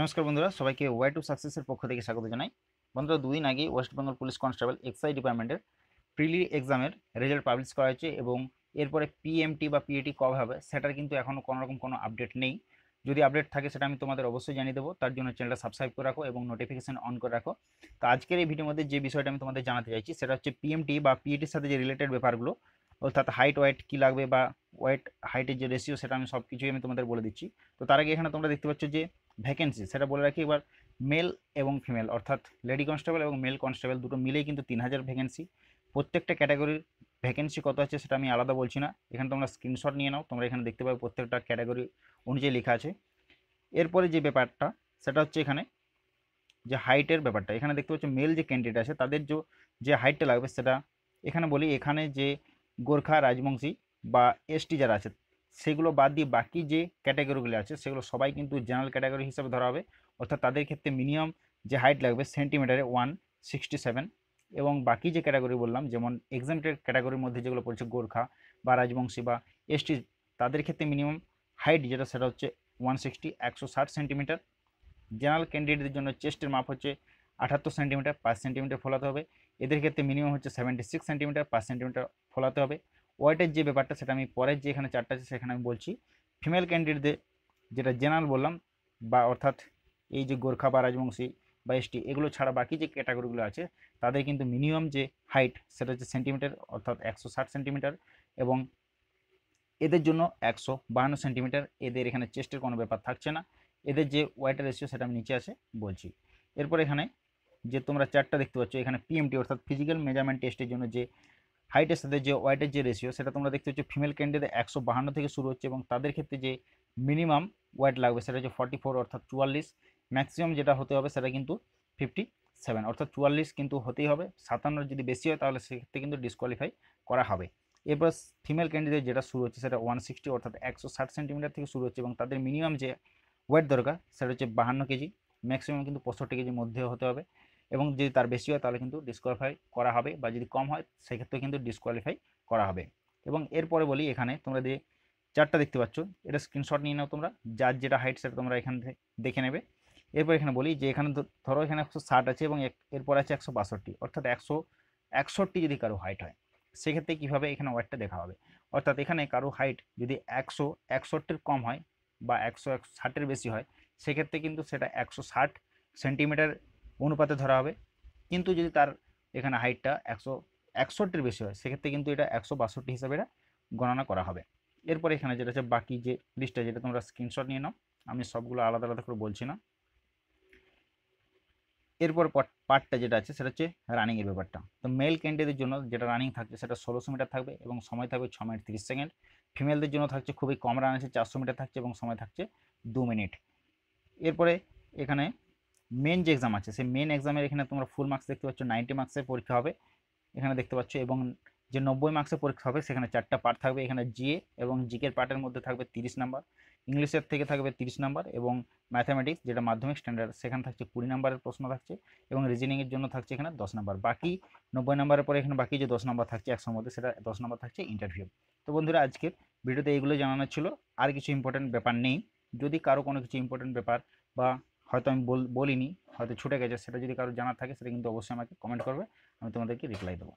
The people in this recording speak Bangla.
নমস্কার বন্ধুরা সবাইকে ওয়াই টু সাকসেসের পক্ষ থেকে স্বাগত জানাই বন্ধুরা দুদিন আগে West Bengal police constable excise ডিপার্টমেন্টের প্রিলি এক্সামের রেজাল্ট পাবলিশ করা হয়েছে এবং এরপরে পিএমটি বা পিএটি কবে হবে সেটার কিন্তু এখনও কোনোরকম কোনো আপডেট নেই যদি আপডেট থাকে সেটা আমি তোমাদের অবশ্যই জানিয়ে দেবো তার জন্য চ্যানেলটা সাবস্ক্রাইব করে রাখো এবং নোটিফিকেশান অন করে রাখো তো আজকের এই ভিডিওর মধ্যে যে বিষয়টা আমি তোমাদের জানাতে চাইছি সেটা হচ্ছে পিএমটি বা পিএটির সাথে যে রিলেটেড ব্যাপারগুলো অর্থাৎ হাইট ওয়াইট কী লাগবে বা ওয়াইট হাইটের যে রেশিও সেটা আমি সব কিছুই আমি তোমাদের বলে দিচ্ছি তো তার আগে এখানে তোমরা দেখতে পাচ্ছ যে ভ্যাকেন্সি সেটা বলে রাখি এবার মেল এবং ফিমেল অর্থাৎ লেডি কনস্টেবল এবং মেল কনস্টেবল দুটো মিলেই কিন্তু তিন হাজার ভ্যাকেন্সি প্রত্যেকটা ক্যাটাগরির ভ্যাকেন্সি কত আছে সেটা আমি আলাদা বলছি না এখানে তোমরা স্ক্রিনশট নিয়ে নাও তোমরা এখানে দেখতে পাবে প্রত্যেকটা ক্যাটাগরি অনুযায়ী লেখা আছে এরপরে যে ব্যাপারটা সেটা হচ্ছে এখানে যে হাইটের ব্যাপারটা এখানে দেখতে পাচ্ছ মেল যে ক্যান্ডিডেট আছে তাদের যে হাইটটা লাগবে সেটা এখানে বলি এখানে যে গোর্খা রাজবংশী বা এসটি যারা আছে সেগুলো বাদ দিয়ে বাকি যে ক্যাটাগরিগুলি আছে সেগুলো সবাই কিন্তু জেনারেল ক্যাটাগরি হিসাবে ধরা হবে অর্থাৎ তাদের ক্ষেত্রে মিনিমাম যে হাইট লাগবে সেন্টিমিটারে ওয়ান সিক্সটি সেভেন এবং বাকি যে ক্যাটাগরি বললাম যেমন এক্সামটেড ক্যাটাগরির মধ্যে যেগুলো পড়ছে গোর্খা বা রাজবংশী বা এসটি তাদের ক্ষেত্রে মিনিমাম হাইট যেটা সেটা হচ্ছে ওয়ান সিক্সটি একশো ষাট সেন্টিমিটার জেনারেল ক্যান্ডিডেটদের জন্য চেস্টের মাপ হচ্ছে আঠাত্তর সেন্টিমিটার পাঁচ সেন্টিমিটার ফলাতে হবে এদের ক্ষেত্রে মিনিমাম হচ্ছে সেভেন্টি সিক্স সেন্টিমিটার পাঁচ সেন্টিমিটার ফলাতে হবে ওয়েটের যে ব্যাপারটা সেটা আমি পরের যে এখানে চারটা আছে সেখানে আমি বলছি ফিমেল ক্যান্ডিডেটদের যেটা জেনারেল বললাম বা অর্থাৎ এই যে গোর্খা বা রাজবংশী বা এসটি এগুলো ছাড়া বাকি যে ক্যাটাগরিগুলো আছে তাদের কিন্তু মিনিমাম যে হাইট সেটা হচ্ছে সেন্টিমিটার অর্থাৎ একশো ষাট সেন্টিমিটার এবং এদের জন্য একশো বাহান্ন সেন্টিমিটার এদের এখানে চেস্টের কোনো ব্যাপার থাকছে না এদের যে ওয়াইটার রেশিও সেটা আমি নিচে আছে বলছি এরপর এখানে যে তোমরা চারটা দেখতে পাচ্ছ এখানে পিএমটি অর্থাৎ ফিজিক্যাল মেজারমেন্ট টেস্টের জন্য যে হাইটের সাথে যে ওয়াইটের যে রেশিও সেটা তোমরা দেখতে হচ্ছে ফিমেল ক্যান্ডিডেট একশো বাহান্ন থেকে শুরু হচ্ছে এবং তাদের ক্ষেত্রে যে মিনিমাম ওয়াইট লাগবে সেটা হচ্ছে ফর্টি ফোর অর্থাৎ চুয়াল্লিশ ম্যাক্সিমাম যেটা হতে হবে সেটা কিন্তু ফিফটি সেভেন অর্থাৎ চুয়াল্লিশ কিন্তু হতেই হবে সাতান্ন যদি বেশি হয় তাহলে সেক্ষেত্রে কিন্তু ডিসকোয়ালিফাই করা হবে এরপর ফিমেল ক্যান্ডিডেট যেটা শুরু হচ্ছে সেটা ওয়ান সিক্সটি অর্থাৎ একশো ষাট সেন্টিমিটার থেকে শুরু হচ্ছে এবং তাদের মিনিমাম যে ওয়েট দরকার সেটা হচ্ছে বাহান্ন কেজি ম্যাক্সিমাম কিন্তু পঁয়ষট্টি কেজির মধ্যে হতে হবে এবং যদি তার বেশি হয় তাহলে কিন্তু ডিসকোয়ালিফাই করা হবে বা যদি কম হয় সেক্ষেত্রে কিন্তু ডিসকোয়ালিফাই করা হবে এবং এরপরে বলি এখানে তোমরা যে চারটা দেখতে পাচ্ছ এটা স্ক্রিনশট নিয়ে নাও তোমরা যার যেটা হাইট সেটা তোমরা এখান থেকে দেখে নেবে এরপর এখানে বলি যে এখানে ধরো এখানে একশো ষাট আছে এবং এরপর আছে একশো বাষট্টি অর্থাৎ একশো একষট্টি যদি কারো হাইট হয় সেক্ষেত্রে কীভাবে এখানে ওয়েটটা দেখা হবে অর্থাৎ এখানে কারো হাইট যদি একশো একষট্টির কম হয় বা একশো ষাটের বেশি হয় সেক্ষেত্রে কিন্তু সেটা একশো ষাট সেন্টিমিটার অনুপাতে ধরা হবে কিন্তু যদি তার এখানে হাইটটা একশো একষট্টির বেশি হয় সেক্ষেত্রে কিন্তু এটা একশো বাষট্টি হিসাবে এটা গণনা করা হবে এরপর এখানে যেটা আছে বাকি যে লিস্টটা যেটা তোমরা স্ক্রিনশট নিয়ে নাও আমি সবগুলো আলাদা আলাদা করে বলছি না এরপর পার্টটা যেটা আছে সেটা হচ্ছে রানিংয়ের ব্যাপারটা তো মেল ক্যান্ডিডেটদের জন্য যেটা রানিং থাকছে সেটা ষোলোশো মিটার থাকবে এবং সময় থাকবে ছ মিনিট তিরিশ সেকেন্ড ফিমেলদের জন্য থাকছে খুবই কম রান আছে চারশো মিটার থাকছে এবং সময় থাকছে দু মিনিট এরপরে এখানে মেন যে এক্সাম আছে সেই মেন এক্সামের এখানে তোমরা ফুল মার্কস দেখতে পাচ্ছ নাইনটি মার্কসের পরীক্ষা হবে এখানে দেখতে পাচ্ছ এবং যে নব্বই মার্কসের পরীক্ষা হবে সেখানে চারটা পার্ট থাকবে এখানে জিএ এবং জিকের পার্টের মধ্যে থাকবে তিরিশ নাম্বার ইংলিশের থেকে থাকবে তিরিশ নাম্বার এবং ম্যাথামেটিক্স যেটা মাধ্যমিক স্ট্যান্ডার্ড সেখানে থাকছে কুড়ি নাম্বারের প্রশ্ন থাকছে এবং রিজনিংয়ের জন্য থাকছে এখানে দশ নাম্বার বাকি নব্বই নাম্বারের পরে এখানে বাকি যে দশ নাম্বার থাকছে একশোর মধ্যে সেটা দশ নাম্বার থাকছে ইন্টারভিউ তো বন্ধুরা আজকের ভিডিওতে এইগুলো জানানো ছিল আর কিছু ইম্পর্টেন্ট ব্যাপার নেই যদি কারো কোনো কিছু ইম্পর্টেন্ট ব্যাপার বা হয়তো আমি বলিনি হয়তো ছুটে গেছে সেটা যদি কারো জানার থাকে সেটা কিন্তু অবশ্যই আমাকে কমেন্ট করবে আমি তোমাদেরকে রিপ্লাই দেবো